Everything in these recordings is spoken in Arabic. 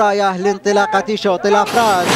الراية لانطلاقة شوط الأفراد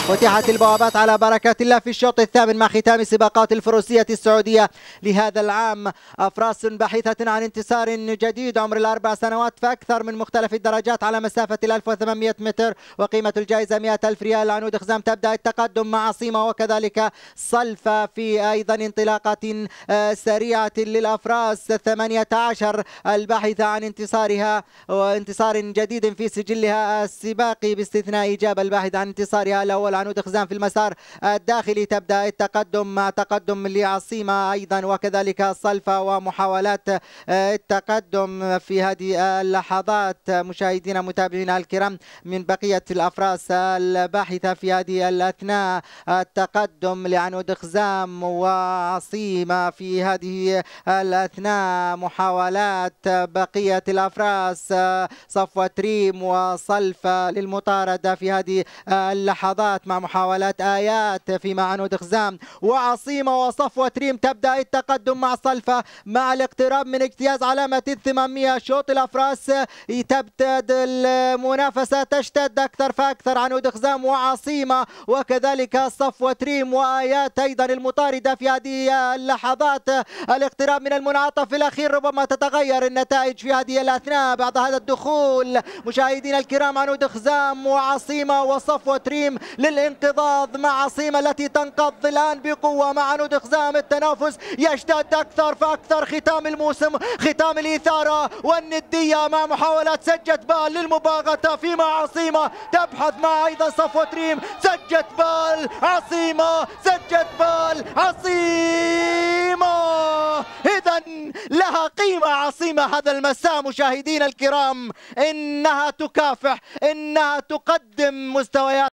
فتحت البوابات على بركة الله في الشوط الثامن مع ختام سباقات الفروسية السعودية لهذا العام أفراس باحثه عن انتصار جديد عمر الأربع سنوات فأكثر من مختلف الدرجات على مسافة ال 1800 متر وقيمة الجائزة 100 ألف ريال عنود خزام تبدأ التقدم مع عصيمه وكذلك صلفة في أيضا انطلاقة آه، سريعة للأفراس 18 الباحثة عن انتصارها وانتصار جديد في سجلها السي باقي باستثناء إجابة الباحث عن انتصارها الأول عنود خزان في المسار الداخلي تبدأ التقدم مع تقدم لعصيمة أيضا وكذلك صلفة ومحاولات التقدم في هذه اللحظات مشاهدينا متابعينا الكرام من بقية الأفراس الباحثة في هذه الأثناء التقدم لعنود خزام وعصيمة في هذه الأثناء محاولات بقية الأفراس صفوة ريم وصلفة للمطاردة في هذه اللحظات مع محاولات آيات فيما عنود خزام وعصيمة وصفوة ريم تبدأ التقدم مع صلفة مع الاقتراب من اجتياز علامة 800 شوط الأفراس تبتد المنافسة تشتد أكثر فأكثر عنود خزام وعصيمة وكذلك صفوة ريم وآيات أيضا المطاردة في هذه اللحظات الاقتراب من المنعطف الأخير ربما تتغير النتائج في هذه الأثناء بعد هذا الدخول مشاهدينا الكرام عنود خزام وعصيمة وصفوة ريم للانقضاض مع عصيمة التي تنقض الآن بقوة مع نود خزام التنافس يشتد أكثر فأكثر ختام الموسم ختام الإثارة والندية مع محاولة سجت بال للمباغتة فيما عصيمة تبحث مع أيضا صفوة ريم سجت بال عصيمة سجت بال عصيمة عقيمة عصيمة هذا المساء مشاهدينا الكرام إنها تكافح إنها تقدم مستويات